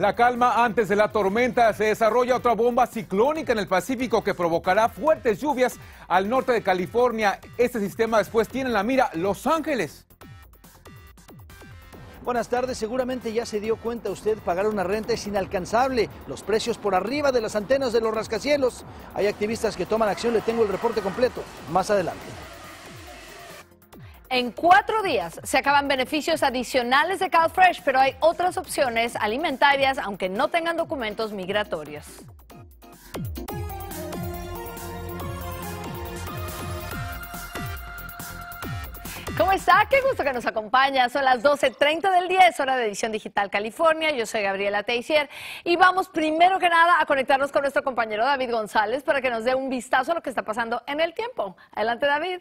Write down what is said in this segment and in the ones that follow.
La calma antes de la tormenta se desarrolla otra bomba ciclónica en el Pacífico que provocará fuertes lluvias al norte de California. Este sistema después tiene en la mira Los Ángeles. Buenas tardes, seguramente ya se dio cuenta usted, pagar una renta es inalcanzable, los precios por arriba de las antenas de los rascacielos. Hay activistas que toman acción, le tengo el reporte completo más adelante. En cuatro días se acaban beneficios adicionales de CalFresh, pero hay otras opciones alimentarias, aunque no tengan documentos migratorios. ¿Cómo está? Qué gusto que nos acompaña. Son las 12.30 del 10, hora de Edición Digital California. Yo soy Gabriela Teixier y vamos primero que nada a conectarnos con nuestro compañero David González para que nos dé un vistazo a lo que está pasando en el tiempo. Adelante, David.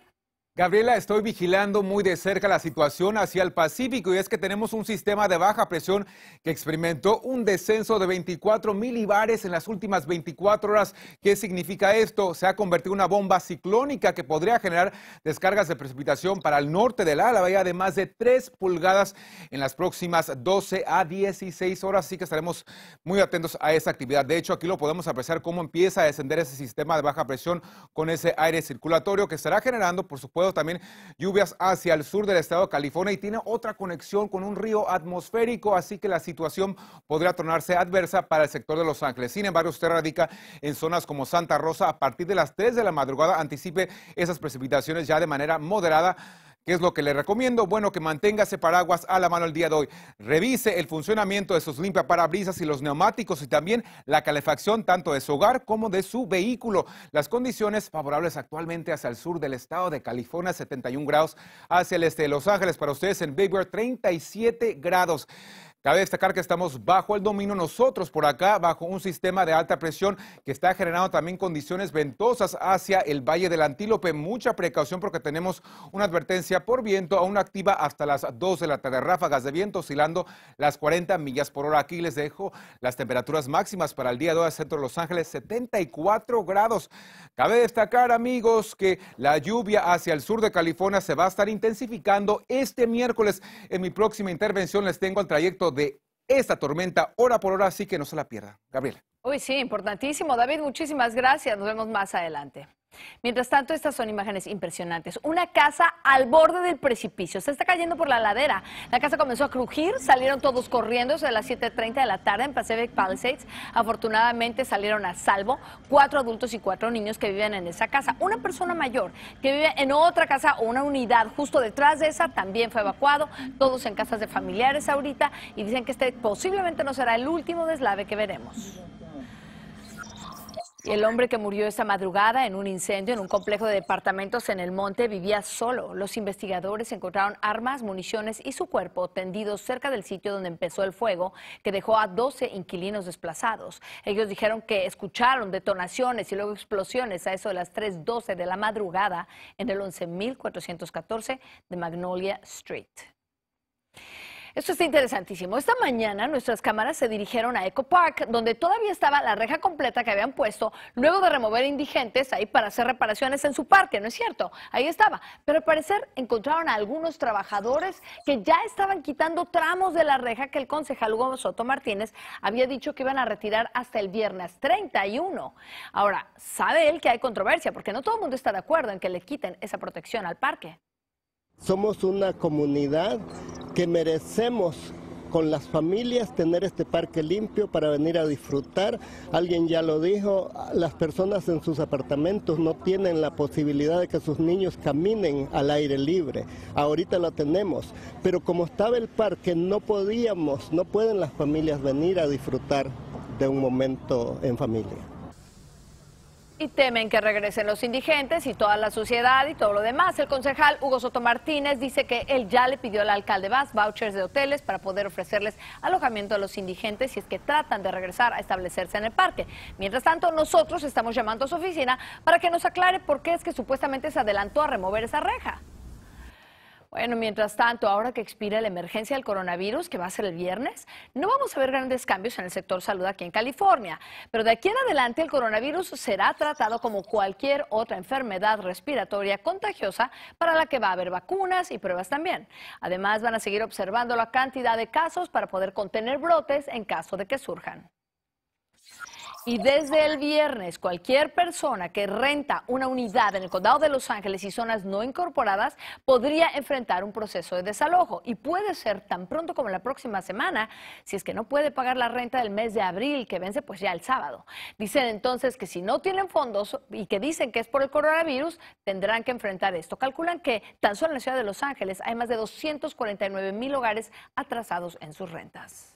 Gabriela, estoy vigilando muy de cerca la situación hacia el Pacífico y es que tenemos un sistema de baja presión que experimentó un descenso de 24 milibares en las últimas 24 horas. ¿Qué significa esto? Se ha convertido en una bomba ciclónica que podría generar descargas de precipitación para el norte del Álava y además de 3 pulgadas en las próximas 12 a 16 horas. Así que estaremos muy atentos a esa actividad. De hecho, aquí lo podemos apreciar cómo empieza a descender ese sistema de baja presión con ese aire circulatorio que estará generando, por supuesto, también lluvias hacia el sur del estado de California y tiene otra conexión con un río atmosférico, así que la situación podría tornarse adversa para el sector de Los Ángeles. Sin embargo, usted radica en zonas como Santa Rosa a partir de las 3 de la madrugada, anticipe esas precipitaciones ya de manera moderada ¿Qué es lo que le recomiendo? Bueno, que mantenga ese paraguas a la mano el día de hoy. Revise el funcionamiento de sus parabrisas y los neumáticos y también la calefacción tanto de su hogar como de su vehículo. Las condiciones favorables actualmente hacia el sur del estado de California, 71 grados, hacia el este de Los Ángeles, para ustedes en Big 37 grados. Cabe destacar que estamos bajo el dominio nosotros por acá, bajo un sistema de alta presión que está generando también condiciones ventosas hacia el Valle del Antílope. Mucha precaución porque tenemos una advertencia por viento aún activa hasta las 2 de la tarde. Ráfagas de viento oscilando las 40 millas por hora. Aquí les dejo las temperaturas máximas para el día de hoy centro de Los Ángeles, 74 grados. Cabe destacar, amigos, que la lluvia hacia el sur de California se va a estar intensificando este miércoles. En mi próxima intervención les tengo el trayecto de esta tormenta hora por hora, así que no se la pierda. Gabriela. Uy, sí, importantísimo. David, muchísimas gracias. Nos vemos más adelante. Mientras tanto, estas son imágenes impresionantes. Una casa al borde del precipicio. Se está cayendo por la ladera. La casa comenzó a crujir, salieron todos corriendo a las 7.30 de la tarde en Pacific Palisades. Afortunadamente salieron a salvo cuatro adultos y cuatro niños que viven en esa casa. Una persona mayor que vive en otra casa o una unidad justo detrás de esa también fue evacuado. Todos en casas de familiares ahorita y dicen que este posiblemente no será el último deslave que veremos el hombre que murió esta madrugada en un incendio en un complejo de departamentos en el monte vivía solo. Los investigadores encontraron armas, municiones y su cuerpo tendido cerca del sitio donde empezó el fuego, que dejó a 12 inquilinos desplazados. Ellos dijeron que escucharon detonaciones y luego explosiones a eso de las 3.12 de la madrugada en el 11.414 de Magnolia Street. Esto está interesantísimo. Esta mañana nuestras cámaras se dirigieron a Eco Park, donde todavía estaba la reja completa que habían puesto luego de remover indigentes ahí para hacer reparaciones en su parque, ¿no es cierto? Ahí estaba. Pero al parecer encontraron a algunos trabajadores que ya estaban quitando tramos de la reja que el concejal Hugo Soto Martínez había dicho que iban a retirar hasta el viernes 31. Ahora, sabe él que hay controversia, porque no todo el mundo está de acuerdo en que le quiten esa protección al parque. Somos una comunidad que merecemos con las familias tener este parque limpio para venir a disfrutar. Alguien ya lo dijo, las personas en sus apartamentos no tienen la posibilidad de que sus niños caminen al aire libre. Ahorita lo tenemos, pero como estaba el parque no podíamos, no pueden las familias venir a disfrutar de un momento en familia. Y temen que regresen los indigentes y toda la sociedad y todo lo demás. El concejal Hugo Soto Martínez dice que él ya le pidió al alcalde Vaz vouchers de hoteles para poder ofrecerles alojamiento a los indigentes si es que tratan de regresar a establecerse en el parque. Mientras tanto, nosotros estamos llamando a su oficina para que nos aclare por qué es que supuestamente se adelantó a remover esa reja. Bueno, mientras tanto, ahora que expira la emergencia del coronavirus, que va a ser el viernes, no vamos a ver grandes cambios en el sector salud aquí en California. Pero de aquí en adelante, el coronavirus será tratado como cualquier otra enfermedad respiratoria contagiosa para la que va a haber vacunas y pruebas también. Además, van a seguir observando la cantidad de casos para poder contener brotes en caso de que surjan. Y desde el viernes, cualquier persona que renta una unidad en el condado de Los Ángeles y zonas no incorporadas podría enfrentar un proceso de desalojo y puede ser tan pronto como la próxima semana si es que no puede pagar la renta del mes de abril que vence pues ya el sábado. Dicen entonces que si no tienen fondos y que dicen que es por el coronavirus, tendrán que enfrentar esto. Calculan que tan solo en la ciudad de Los Ángeles hay más de 249 mil hogares atrasados en sus rentas.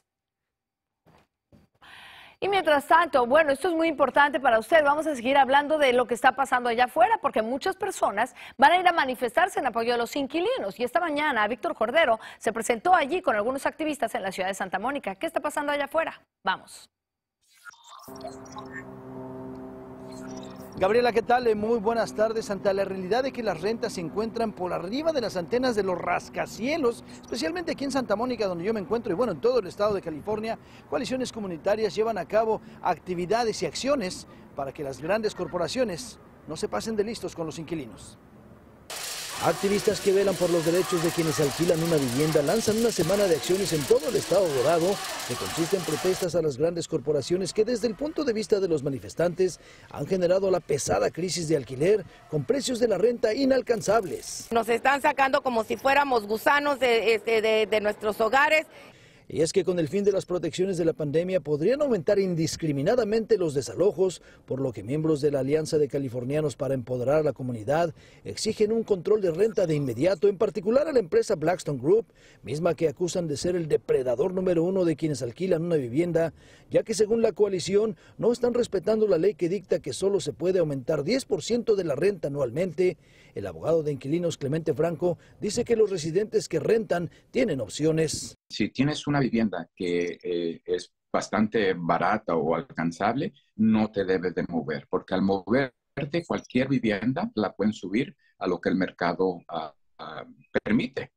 Y mientras tanto, bueno, esto es muy importante para usted. Vamos a seguir hablando de lo que está pasando allá afuera, porque muchas personas van a ir a manifestarse en apoyo a los inquilinos. Y esta mañana, Víctor Cordero se presentó allí con algunos activistas en la ciudad de Santa Mónica. ¿Qué está pasando allá afuera? Vamos. Gabriela, ¿qué tal? Eh, muy buenas tardes. Ante la realidad de que las rentas se encuentran por arriba de las antenas de los rascacielos, especialmente aquí en Santa Mónica, donde yo me encuentro, y bueno, en todo el estado de California, coaliciones comunitarias llevan a cabo actividades y acciones para que las grandes corporaciones no se pasen de listos con los inquilinos. Activistas que velan por los derechos de quienes alquilan una vivienda lanzan una semana de acciones en todo el estado dorado que consiste en protestas a las grandes corporaciones que desde el punto de vista de los manifestantes han generado la pesada crisis de alquiler con precios de la renta inalcanzables. Nos están sacando como si fuéramos gusanos de, este, de nuestros hogares y es que con el fin de las protecciones de la pandemia podrían aumentar indiscriminadamente los desalojos, por lo que miembros de la Alianza de Californianos para Empoderar a la Comunidad exigen un control de renta de inmediato, en particular a la empresa Blackstone Group, misma que acusan de ser el depredador número uno de quienes alquilan una vivienda, ya que según la coalición no están respetando la ley que dicta que solo se puede aumentar 10% de la renta anualmente. El abogado de inquilinos Clemente Franco dice que los residentes que rentan tienen opciones. Si tienes una vivienda que eh, es bastante barata o alcanzable, no te debes de mover, porque al moverte cualquier vivienda la pueden subir a lo que el mercado ah, ah, permite.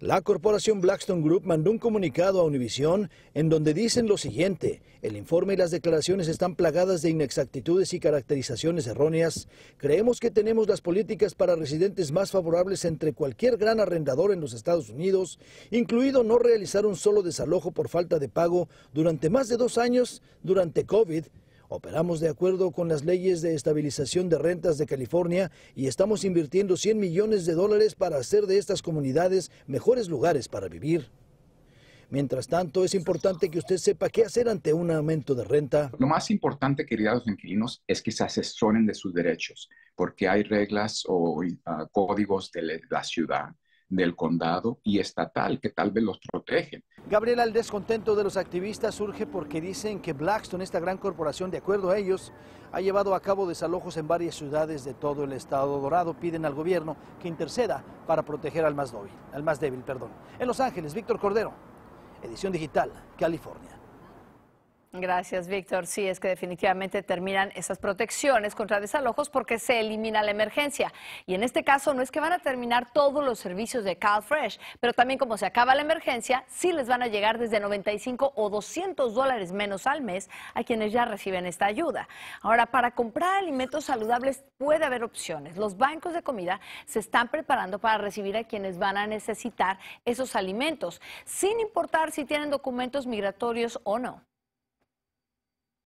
La corporación Blackstone Group mandó un comunicado a Univision en donde dicen lo siguiente, el informe y las declaraciones están plagadas de inexactitudes y caracterizaciones erróneas. Creemos que tenemos las políticas para residentes más favorables entre cualquier gran arrendador en los Estados Unidos, incluido no realizar un solo desalojo por falta de pago durante más de dos años durante COVID Operamos de acuerdo con las leyes de estabilización de rentas de California y estamos invirtiendo 100 millones de dólares para hacer de estas comunidades mejores lugares para vivir. Mientras tanto, es importante que usted sepa qué hacer ante un aumento de renta. Lo más importante, queridos inquilinos, es que se asesoren de sus derechos, porque hay reglas o ah, códigos de la ciudad del condado y estatal que tal vez los protegen. Gabriela, el descontento de los activistas surge porque dicen que Blackstone, esta gran corporación, de acuerdo a ellos, ha llevado a cabo desalojos en varias ciudades de todo el estado dorado. Piden al gobierno que interceda para proteger al más débil. Al más débil perdón. En Los Ángeles, Víctor Cordero, Edición Digital, California. Gracias, Víctor. Sí, es que definitivamente terminan esas protecciones contra desalojos porque se elimina la emergencia. Y en este caso no es que van a terminar todos los servicios de CalFresh, pero también como se acaba la emergencia, sí les van a llegar desde 95 o 200 dólares menos al mes a quienes ya reciben esta ayuda. Ahora, para comprar alimentos saludables puede haber opciones. Los bancos de comida se están preparando para recibir a quienes van a necesitar esos alimentos, sin importar si tienen documentos migratorios o no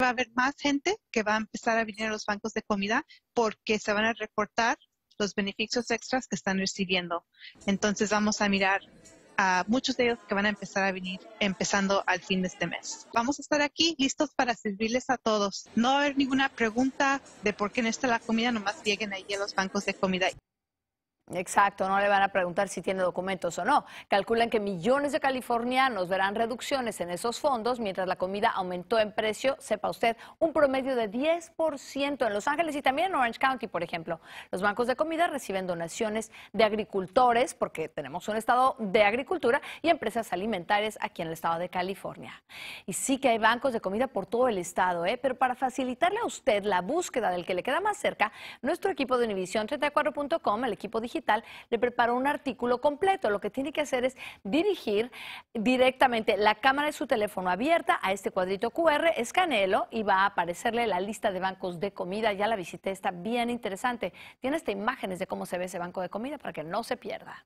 va a haber más gente que va a empezar a venir a los bancos de comida porque se van a recortar los beneficios extras que están recibiendo. Entonces vamos a mirar a muchos de ellos que van a empezar a venir empezando al fin de este mes. Vamos a estar aquí listos para servirles a todos. No va a haber ninguna pregunta de por qué no está la comida, nomás lleguen ahí a los bancos de comida. Exacto, no le van a preguntar si tiene documentos o no. Calculan que millones de californianos verán reducciones en esos fondos mientras la comida aumentó en precio, sepa usted, un promedio de 10% en Los Ángeles y también en Orange County, por ejemplo. Los bancos de comida reciben donaciones de agricultores, porque tenemos un estado de agricultura, y empresas alimentarias aquí en el estado de California. Y sí que hay bancos de comida por todo el estado, ¿eh? pero para facilitarle a usted la búsqueda del que le queda más cerca, nuestro equipo de univision 34.com, el equipo digital, le preparó un artículo completo. Lo que tiene que hacer es dirigir directamente la cámara de su teléfono abierta a este cuadrito QR, escanelo y va a aparecerle la lista de bancos de comida. Ya la visité, está bien interesante. Tiene esta imágenes de cómo se ve ese banco de comida para que no se pierda.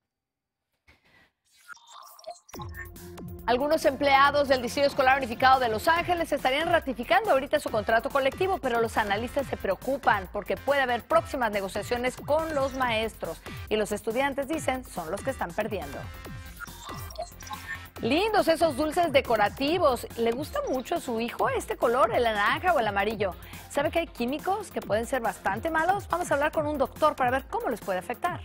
Algunos empleados del Distrito Escolar Unificado de Los Ángeles estarían ratificando ahorita su contrato colectivo, pero los analistas se preocupan porque puede haber próximas negociaciones con los maestros y los estudiantes dicen son los que están perdiendo. Lindos esos dulces decorativos. Le gusta mucho a su hijo este color, el naranja o el amarillo. ¿Sabe que hay químicos que pueden ser bastante malos? Vamos a hablar con un doctor para ver cómo les puede afectar.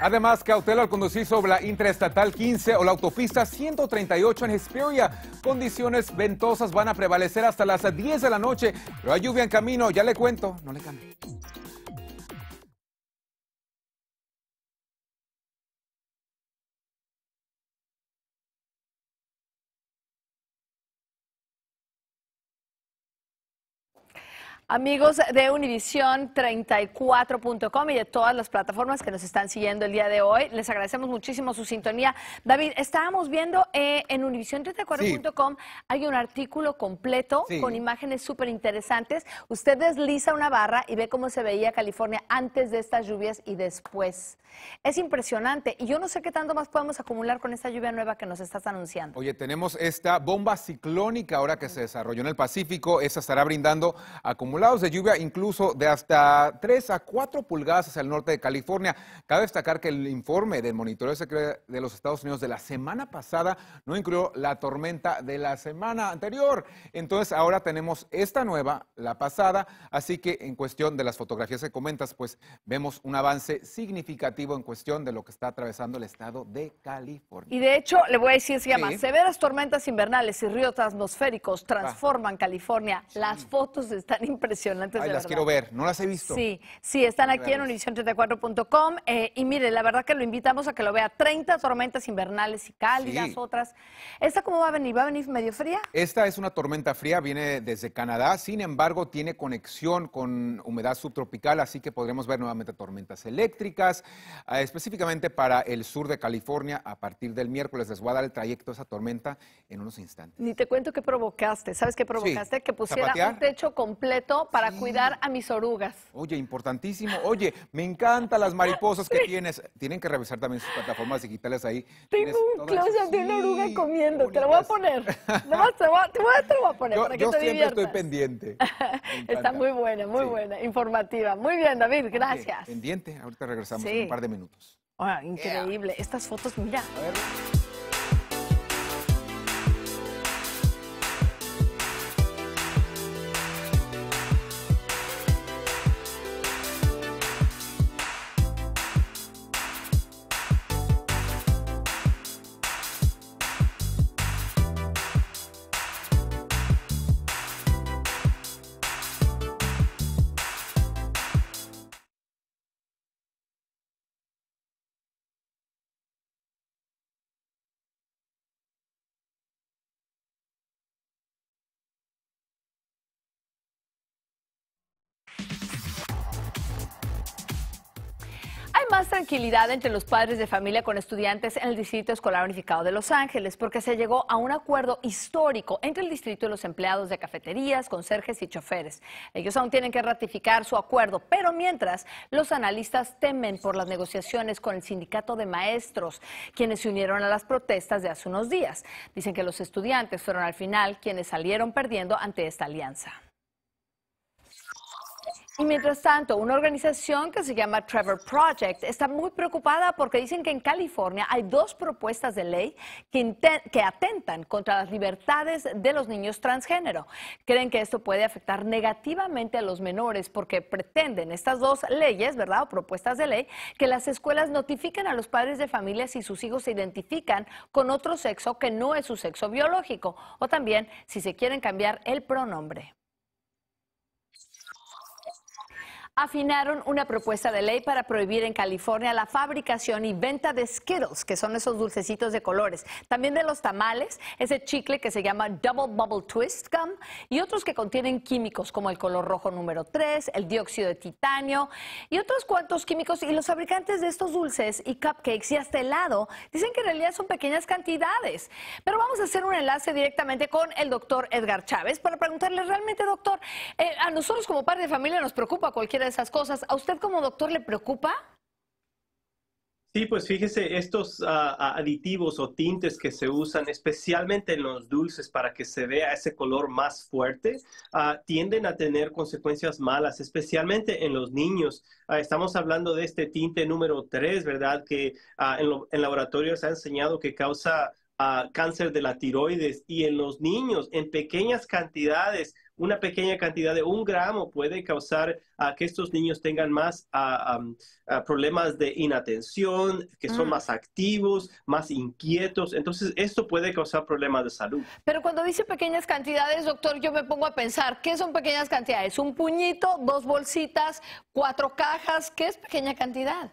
Además, cautela al conducir sobre la intraestatal 15 o la autopista 138 en Hesperia. Condiciones ventosas van a prevalecer hasta las 10 de la noche, pero hay lluvia en camino. Ya le cuento, no le cambie. Amigos de univision 34com y de todas las plataformas que nos están siguiendo el día de hoy, les agradecemos muchísimo su sintonía. David, estábamos viendo eh, en univision 34com hay un artículo completo con imágenes súper interesantes. Usted desliza una barra y ve cómo se veía California antes de estas lluvias y después. Es impresionante y yo no sé qué tanto más podemos acumular con esta lluvia nueva que nos estás anunciando. Oye, tenemos esta bomba ciclónica ahora que se desarrolló en el Pacífico, esa estará brindando acumulación de lluvia incluso de hasta 3 a 4 pulgadas hacia el norte de California. Cabe destacar que el informe del monitoreo de los Estados Unidos de la semana pasada no incluyó la tormenta de la semana anterior. Entonces ahora tenemos esta nueva, la pasada, así que en cuestión de las fotografías que comentas, pues vemos un avance significativo en cuestión de lo que está atravesando el estado de California. Y de hecho, le voy a decir, se llama severas tormentas invernales y ríos atmosféricos transforman California. Las fotos están impresionantes impresionantes. Ay, las quiero ver, no las he visto. Sí, sí, están aquí en univision34.com. Eh, y mire, la verdad que lo invitamos a que lo vea. 30 tormentas invernales y cálidas, otras. ¿Esta cómo va a venir? ¿Va a venir medio fría? Esta es una tormenta fría, viene desde Canadá. Sin embargo, tiene conexión con humedad subtropical, así que podremos ver nuevamente tormentas eléctricas, ah, específicamente para el sur de California. A partir del miércoles les voy a dar el trayecto de esa tormenta en unos instantes. Ni te cuento qué provocaste. ¿Sabes qué provocaste? Que pusiera un techo completo para cuidar a mis orugas. Oye, importantísimo. Oye, me encantan las mariposas que tienes. Tienen que revisar también sus plataformas digitales ahí. Tengo un closet de una oruga comiendo. Te lo voy a poner. No, te, voy te, voy a, poner para que te yo siempre estoy pendiente. Está muy buena, muy buena. Informativa. Muy bien, David. Gracias. pendiente. Ahorita regresamos en un par de minutos. Ah, increíble. Estas fotos, mira. A ver. entre los padres de familia con estudiantes en el Distrito Escolar Unificado de Los Ángeles, porque se llegó a un acuerdo histórico entre el distrito y los empleados de cafeterías, conserjes y choferes. Ellos aún tienen que ratificar su acuerdo, pero mientras los analistas temen por las negociaciones con el sindicato de maestros, quienes se unieron a las protestas de hace unos días. Dicen que los estudiantes fueron al final quienes salieron perdiendo ante esta alianza. Y mientras tanto, una organización que se llama Trevor Project está muy preocupada porque dicen que en California hay dos propuestas de ley que, atentan contra las libertades de los niños transgénero. Creen que esto puede afectar negativamente a los menores porque pretenden estas dos leyes, ¿verdad? O propuestas de ley, que las escuelas notifiquen a los padres de familia si sus hijos se identifican con otro sexo que no es su sexo biológico o también si se quieren cambiar el pronombre. afinaron una propuesta de ley para prohibir en California la fabricación y venta de Skittles, que son esos dulcecitos de colores. También de los tamales, ese chicle que se llama Double Bubble Twist Gum y otros que contienen químicos como el color rojo número 3, el dióxido de titanio y otros cuantos químicos. Y los fabricantes de estos dulces y cupcakes y hasta helado dicen que en realidad son pequeñas cantidades. Pero vamos a hacer un enlace directamente con el doctor Edgar Chávez para preguntarle realmente, doctor, eh, a nosotros como padre de familia nos preocupa cualquier de esas cosas. ¿A usted como doctor le preocupa? Sí, pues fíjese, estos ah, ah, aditivos o tintes que se usan especialmente en los dulces para que se vea ese color más fuerte, ah, tienden a tener consecuencias malas, especialmente en los niños. estamos hablando de este tinte número 3, ¿verdad? Que en, laboratorios laboratorio se ha enseñado que causa cáncer de la tiroides y en los niños, en pequeñas cantidades, una pequeña cantidad de un gramo puede causar a que estos niños tengan más ah, ah, problemas de inatención, que son mm. más activos, más inquietos. Entonces, esto puede causar problemas de salud. Pero cuando dice pequeñas cantidades, doctor, yo me pongo a pensar, ¿qué son pequeñas cantidades? ¿Un puñito, dos bolsitas, cuatro cajas? ¿Qué es pequeña cantidad?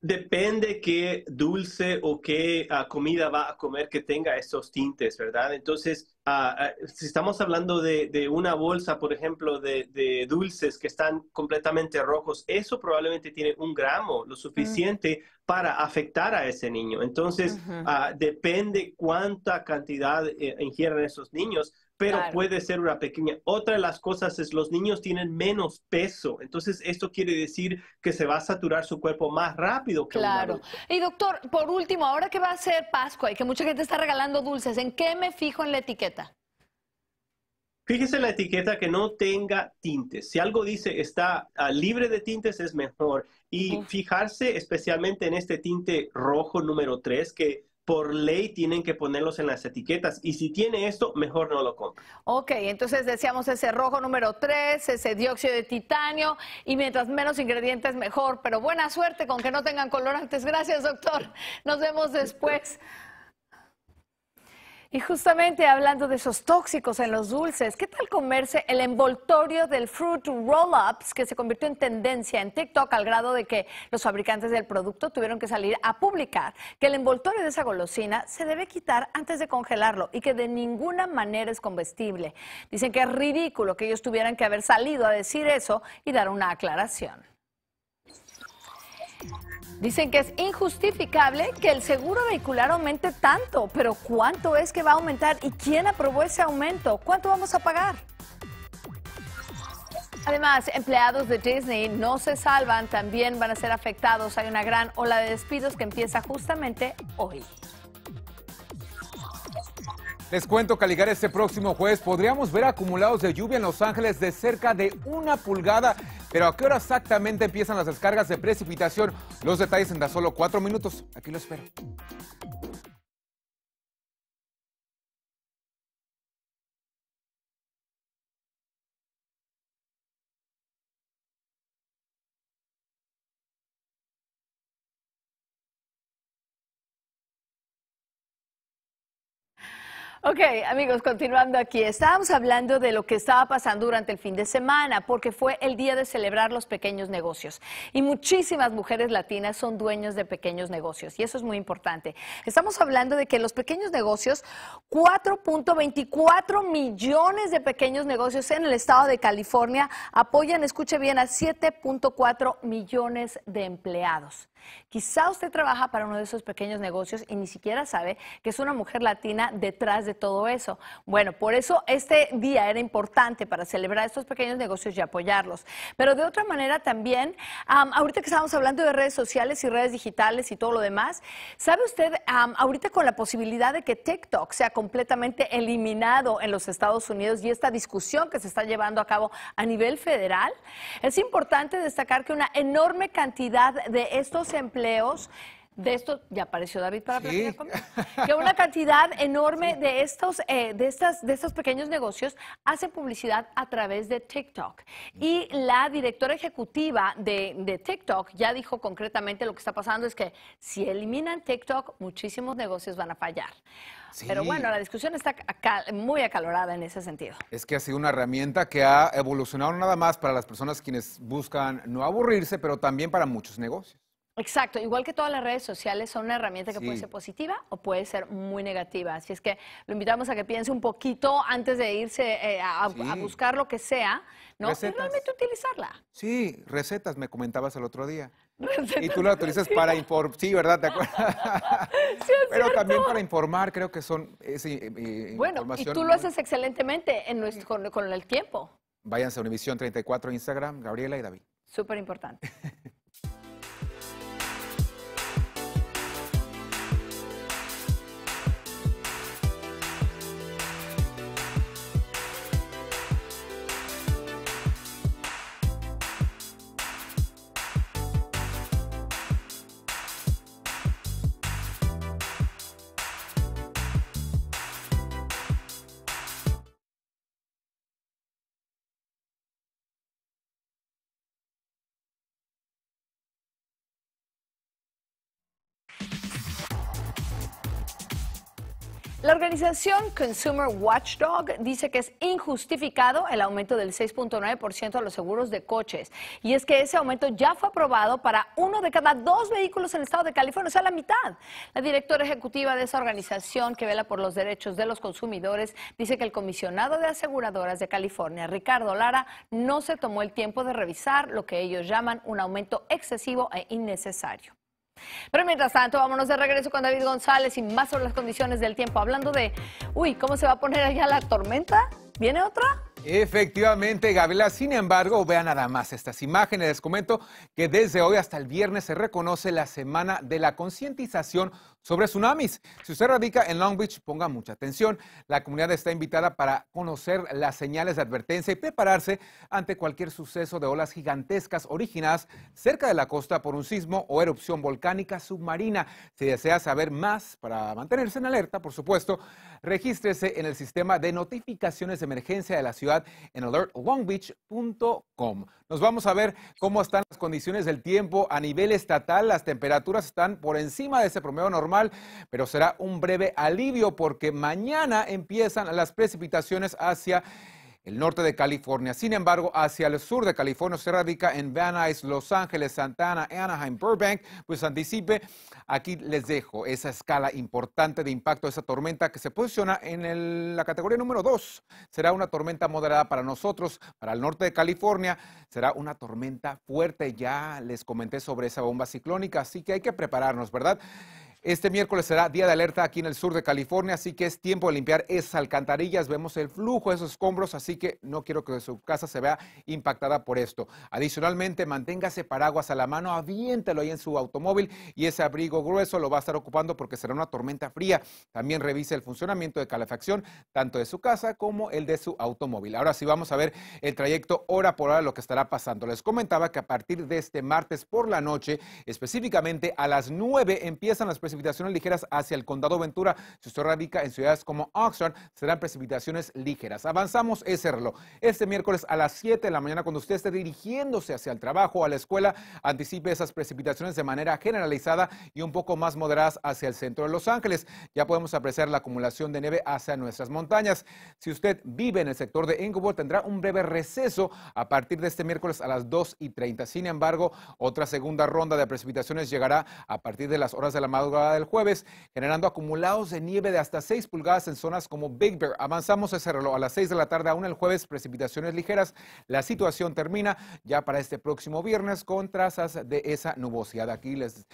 Depende qué dulce o qué ah, comida va a comer que tenga esos tintes, ¿verdad? Entonces, ah, ah, si estamos hablando de, una bolsa, por ejemplo, de, dulces que están completamente rojos, eso probablemente tiene un gramo, lo mm. suficiente para afectar a ese niño. Entonces, depende cuánta cantidad eh, esos niños, pero puede ser una pequeña. Otra de las cosas es los niños tienen menos peso, entonces esto quiere decir que se va a saturar su cuerpo más rápido. Que claro. Y doctor, por último, ahora que va a ser Pascua y que mucha gente está regalando dulces, ¿en qué me fijo en la etiqueta? Fíjese en la etiqueta que no tenga tintes. Si algo dice está ah, libre de tintes es mejor. Y fijarse especialmente en este tinte rojo número 3 que por ley tienen que ponerlos en las etiquetas. Y si tiene esto, mejor no lo compre. Ok, entonces decíamos ese rojo número 3, ese dióxido de titanio, y mientras menos ingredientes, mejor. Pero buena suerte con que no tengan colorantes. Gracias, doctor. Nos vemos después. Y justamente hablando de esos tóxicos en los dulces, ¿qué tal comerse el envoltorio del Fruit Roll-Ups que se convirtió en tendencia en TikTok al grado de que los fabricantes del producto tuvieron que salir a publicar que el envoltorio de esa golosina se debe quitar antes de congelarlo y que de ninguna manera es comestible? Dicen que es ridículo que ellos tuvieran que haber salido a decir eso y dar una aclaración. Dicen que es injustificable que el seguro vehicular aumente tanto, pero ¿cuánto es que va a aumentar y quién aprobó ese aumento? ¿Cuánto vamos a pagar? Además, empleados de Disney no se salvan, también van a ser afectados. Hay una gran ola de despidos que empieza justamente hoy. Les cuento que al este próximo jueves podríamos ver acumulados de lluvia en Los Ángeles de cerca de una pulgada. Pero ¿a qué hora exactamente empiezan las descargas de precipitación? Los detalles en da solo cuatro minutos. Aquí lo espero. Ok, amigos, continuando aquí. Estábamos hablando de lo que estaba pasando durante el fin de semana, porque fue el día de celebrar los pequeños negocios. Y muchísimas mujeres latinas son dueños de pequeños negocios, y eso es muy importante. Estamos hablando de que los pequeños negocios, 4.24 millones de pequeños negocios en el estado de California apoyan, escuche bien, a 7.4 millones de empleados. Quizá usted trabaja para uno de esos pequeños negocios y ni siquiera sabe que es una mujer latina detrás de todo eso. Bueno, por eso este día era importante para celebrar estos pequeños negocios y apoyarlos. Pero de otra manera también, ahorita que estamos hablando de redes sociales y redes digitales y todo lo demás, ¿sabe usted ahorita con la posibilidad de que TikTok sea completamente eliminado en los Estados Unidos y esta discusión que se está llevando a cabo a nivel federal? Es importante destacar que una enorme cantidad de estos empleos. De estos, ya apareció David para conmigo, que una cantidad enorme de estos, eh, de, estas, de estos pequeños negocios hacen publicidad a través de TikTok. Y la directora ejecutiva de, de TikTok ya dijo concretamente lo que está pasando es que si eliminan TikTok, muchísimos negocios van a fallar. Pero bueno, la discusión está muy acalorada en ese sentido. Es que ha sido una herramienta que ha evolucionado nada más para las personas quienes buscan no aburrirse, pero también para muchos negocios. Exacto, igual que todas las redes sociales son una herramienta que puede ser positiva o puede ser muy negativa. Así es que lo invitamos a que piense un poquito antes de irse eh, a, buscar lo que sea, ¿no? utilizarla. Sí, recetas, me comentabas el otro día. y tú la utilizas para informar, sí, ¿verdad? ¿Te acuerdas? Pero también para informar, creo que son... Eh, eh, bueno, y tú lo haces excelentemente en nuestro, con, con el tiempo. Váyanse a Univisión 34 Instagram, Gabriela y David. Súper importante. La organización Consumer Watchdog dice que es injustificado el aumento del 6.9% a los seguros de coches. Y es que ese aumento ya fue aprobado para uno de cada dos vehículos en el estado de California, o sea, la mitad. La directora ejecutiva de esa organización que vela por los derechos de los consumidores dice que el comisionado de aseguradoras de California, Ricardo Lara, no se tomó el tiempo de revisar lo que ellos llaman un aumento excesivo e innecesario. Pero mientras tanto, vámonos de regreso con David González y más sobre las condiciones del tiempo. Hablando de, uy, ¿cómo se va a poner allá la tormenta? ¿Viene otra? Efectivamente, Gabriela. Sin embargo, vean nada más estas imágenes. Les comento que desde hoy hasta el viernes se reconoce la semana de la concientización sobre tsunamis. Si usted radica en Long Beach, ponga mucha atención. La comunidad está invitada para conocer las señales de advertencia y prepararse ante cualquier suceso de olas gigantescas originadas cerca de la costa por un sismo o erupción volcánica submarina. Si desea saber más para mantenerse en alerta, por supuesto, Regístrese en el sistema de notificaciones de emergencia de la ciudad en alertlongbeach.com. Nos vamos a ver cómo están las condiciones del tiempo a nivel estatal. Las temperaturas están por encima de ese promedio normal, pero será un breve alivio porque mañana empiezan las precipitaciones hacia el norte de California. Sin embargo, hacia el sur de California se radica en Van Nuys, Los Ángeles, Santana, Anaheim, Burbank. Pues anticipe, aquí les dejo esa escala importante de impacto de esa tormenta que se posiciona en la categoría número 2. Será una tormenta moderada para nosotros, para el norte de California. Será una tormenta fuerte. Ya les comenté sobre esa bomba ciclónica, así que hay que prepararnos, ¿verdad? Este miércoles será día de alerta aquí en el sur de California, así que es tiempo de limpiar esas alcantarillas. Vemos el flujo de esos escombros, así que no quiero que su casa se vea impactada por esto. Adicionalmente, manténgase paraguas a la mano, aviéntelo ahí en su automóvil y ese abrigo grueso lo va a estar ocupando porque será una tormenta fría. También revise el funcionamiento de calefacción, tanto de su casa como el de su automóvil. Ahora sí vamos a ver el trayecto hora por hora lo que estará pasando. Les comentaba que a partir de este martes por la noche, específicamente a las 9, empiezan las precipitaciones precipitaciones ligeras hacia el condado Ventura. Si usted radica en ciudades como Oxford, serán precipitaciones ligeras. Avanzamos ese reloj. Este miércoles a las 7 de la mañana, cuando usted esté dirigiéndose hacia el trabajo o a la escuela, anticipe esas precipitaciones de manera generalizada y un poco más moderadas hacia el centro de Los Ángeles. Ya podemos apreciar la acumulación de nieve hacia nuestras montañas. Si usted vive en el sector de Inglewood, tendrá un breve receso a partir de este miércoles a las 2 y 30. Sin embargo, otra segunda ronda de precipitaciones llegará a partir de las horas de la madrugada del jueves, generando acumulados de nieve de hasta 6 pulgadas en zonas como Big Bear. Avanzamos ese reloj a las 6 de la tarde aún el jueves, precipitaciones ligeras. La situación termina ya para este próximo viernes con trazas de esa nubosidad. Aquí les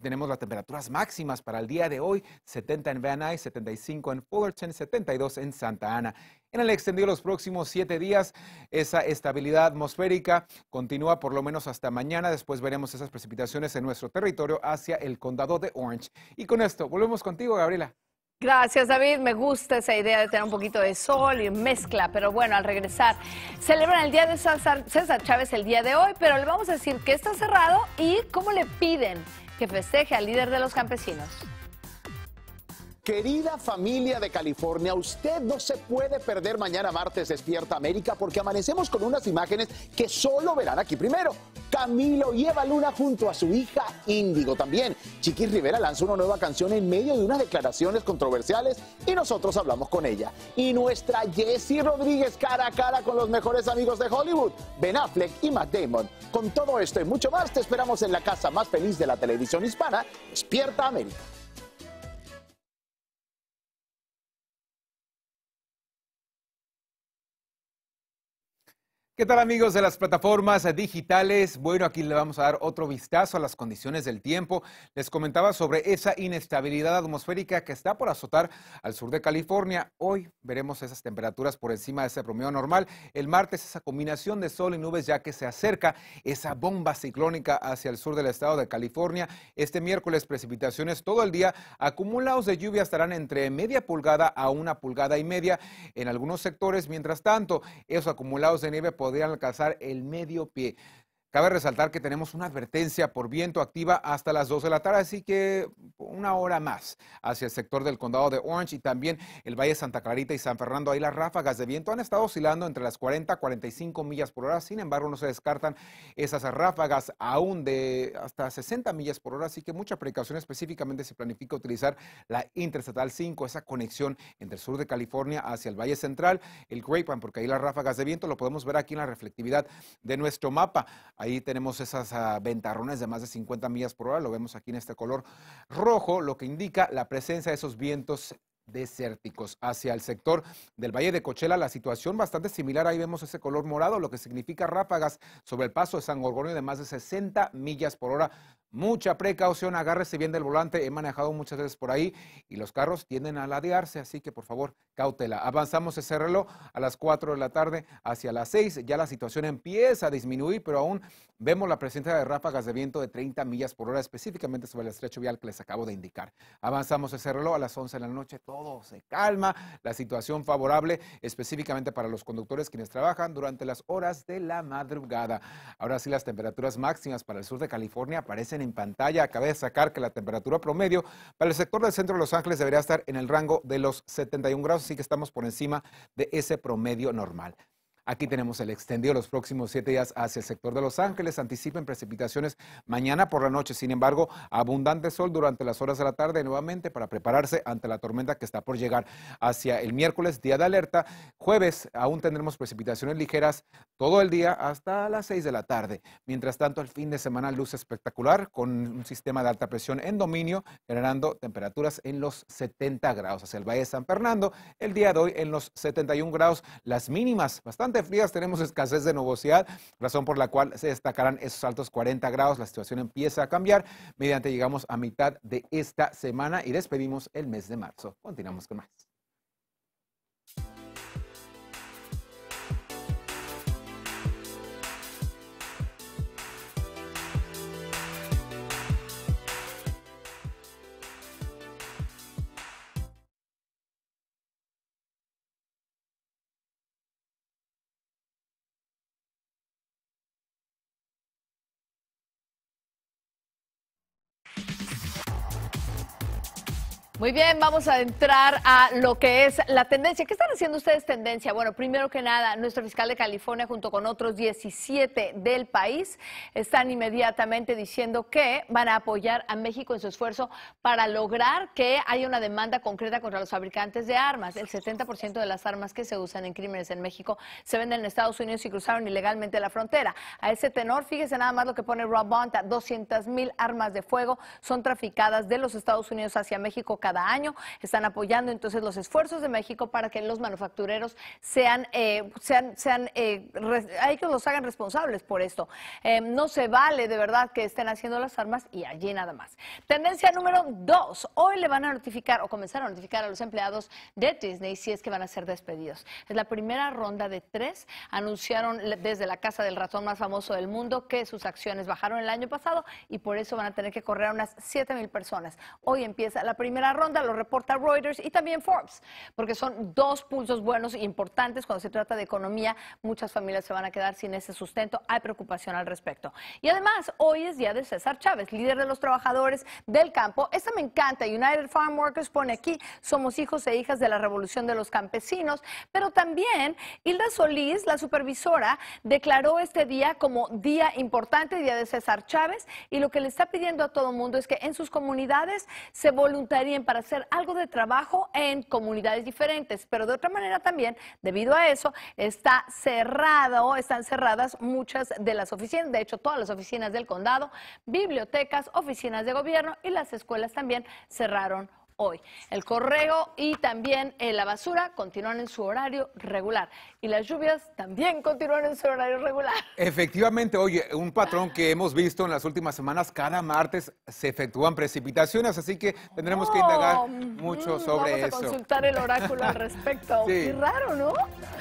tenemos las temperaturas máximas para el día de hoy, 70 en Van Nuys, 75 en Fullerton, 72 en Santa Ana en el extendido los próximos siete días. Esa estabilidad atmosférica continúa por lo menos hasta mañana. Después veremos esas precipitaciones en nuestro territorio hacia el condado de Orange. Y con esto, volvemos contigo, Gabriela. Gracias David, me gusta esa idea de tener un poquito de sol y mezcla, pero bueno, al regresar, celebran el Día de César, César Chávez el día de hoy, pero le vamos a decir que está cerrado y cómo le piden que festeje al líder de los campesinos. Querida familia de California, usted no se puede perder mañana martes Despierta América porque amanecemos con unas imágenes que solo verán aquí primero. Camilo y Eva Luna junto a su hija Índigo también. Chiquis Rivera lanza una nueva canción en medio de unas declaraciones controversiales y nosotros hablamos con ella. Y nuestra Jessie Rodríguez cara a cara con los mejores amigos de Hollywood, Ben Affleck y Matt Damon. Con todo esto y mucho más te esperamos en la casa más feliz de la televisión hispana, Despierta América. ¿Qué tal amigos de las plataformas digitales? Bueno, aquí le vamos a dar otro vistazo a las condiciones del tiempo. Les comentaba sobre esa inestabilidad atmosférica que está por azotar al sur de California. Hoy veremos esas temperaturas por encima de ese promedio normal. El martes esa combinación de sol y nubes ya que se acerca esa bomba ciclónica hacia el sur del estado de California. Este miércoles precipitaciones todo el día. Acumulados de lluvia estarán entre media pulgada a una pulgada y media en algunos sectores. Mientras tanto, esos acumulados de nieve podrían alcanzar el medio pie. Cabe resaltar que tenemos una advertencia por viento activa hasta las 2 de la tarde, así que una hora más hacia el sector del condado de Orange y también el Valle Santa Clarita y San Fernando. Ahí las ráfagas de viento han estado oscilando entre las 40 a 45 millas por hora, sin embargo no se descartan esas ráfagas aún de hasta 60 millas por hora, así que mucha precaución específicamente se planifica utilizar la Interestatal 5, esa conexión entre el sur de California hacia el Valle Central, el Grapevine, porque ahí las ráfagas de viento lo podemos ver aquí en la reflectividad de nuestro mapa. Ahí tenemos esas ah, ventarrones de más de 50 millas por hora, lo vemos aquí en este color rojo, lo que indica la presencia de esos vientos desérticos. Hacia el sector del Valle de Cochela, la situación bastante similar. Ahí vemos ese color morado, lo que significa ráfagas sobre el paso de San Gorgonio de más de 60 millas por hora. Mucha precaución, agárrese bien del volante. He manejado muchas veces por ahí y los carros tienden a ladearse, así que por favor, cautela. Avanzamos ese reloj a las 4 de la tarde hacia las 6. Ya la situación empieza a disminuir, pero aún vemos la presencia de ráfagas de viento de 30 millas por hora, específicamente sobre el estrecho vial que les acabo de indicar. Avanzamos ese reloj a las 11 de la noche todo se calma, la situación favorable específicamente para los conductores quienes trabajan durante las horas de la madrugada. Ahora sí, las temperaturas máximas para el sur de California aparecen en pantalla. Acabé de sacar que la temperatura promedio para el sector del centro de Los Ángeles debería estar en el rango de los 71 grados, así que estamos por encima de ese promedio normal. Aquí tenemos el extendido los próximos siete días hacia el sector de Los Ángeles. Anticipen precipitaciones mañana por la noche. Sin embargo, abundante sol durante las horas de la tarde nuevamente para prepararse ante la tormenta que está por llegar hacia el miércoles, día de alerta. Jueves aún tendremos precipitaciones ligeras todo el día hasta las seis de la tarde. Mientras tanto, el fin de semana luce espectacular con un sistema de alta presión en dominio, generando temperaturas en los 70 grados hacia el Valle de San Fernando. El día de hoy en los 71 grados, las mínimas bastante frías, tenemos escasez de nubosidad, razón por la cual se destacarán esos altos 40 grados. La situación empieza a cambiar mediante llegamos a mitad de esta semana y despedimos el mes de marzo. Continuamos con más. Muy bien, vamos a entrar a lo que es la tendencia. ¿Qué están haciendo ustedes tendencia? Bueno, primero que nada, nuestro fiscal de California junto con otros 17 del país están inmediatamente diciendo que van a apoyar a México en su esfuerzo para lograr que haya una demanda concreta contra los fabricantes de armas. El 70% de las armas que se usan en crímenes en México se venden en Estados Unidos y cruzaron ilegalmente la frontera. A ese tenor, fíjese nada más lo que pone Rob Bonta, 200 mil armas de fuego son traficadas de los Estados Unidos hacia México cada año, están apoyando entonces los esfuerzos de México para que los manufactureros sean, eh, sean, sean eh, que los hagan responsables por esto. Eh, no se vale de verdad que estén haciendo las armas y allí nada más. Tendencia número dos, hoy le van a notificar o comenzar a notificar a los empleados de Disney si es que van a ser despedidos. Es la primera ronda de tres, anunciaron desde la casa del ratón más famoso del mundo que sus acciones bajaron el año pasado y por eso van a tener que correr a unas 7 mil personas. Hoy empieza la primera ronda, lo reporta Reuters y también Forbes, porque son dos pulsos buenos e importantes. Cuando se trata de economía, muchas familias se van a quedar sin ese sustento. Hay preocupación al respecto. Y además, hoy es día de César Chávez, líder de los trabajadores del campo. Esta me encanta. United Farm Workers pone aquí, somos hijos e hijas de la revolución de los campesinos, pero también Hilda Solís, la supervisora, declaró este día como día importante, día de César Chávez, y lo que le está pidiendo a todo el mundo es que en sus comunidades se voluntarien para hacer algo de trabajo en comunidades diferentes, pero de otra manera también, debido a eso, está cerrado, están cerradas muchas de las oficinas, de hecho todas las oficinas del condado, bibliotecas, oficinas de gobierno y las escuelas también cerraron hoy. El correo y también eh, la basura continúan en su horario regular. Y las lluvias también continúan en su horario regular. Efectivamente, oye, un patrón que hemos visto en las últimas semanas, cada martes se efectúan precipitaciones, así que tendremos que indagar oh, mm, mucho sobre vamos a consultar el oráculo al respecto. Sí. raro, ¿no?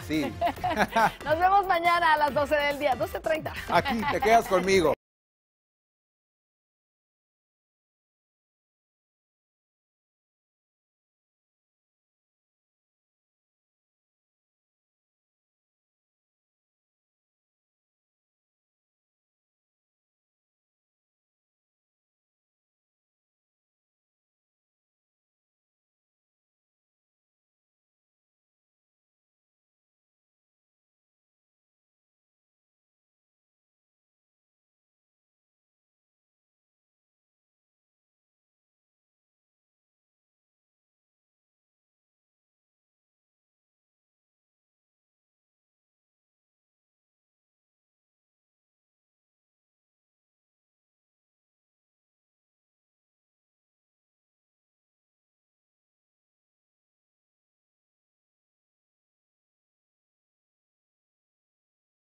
Sí. Nos vemos mañana a las 12 del día, 12.30. Aquí te quedas conmigo.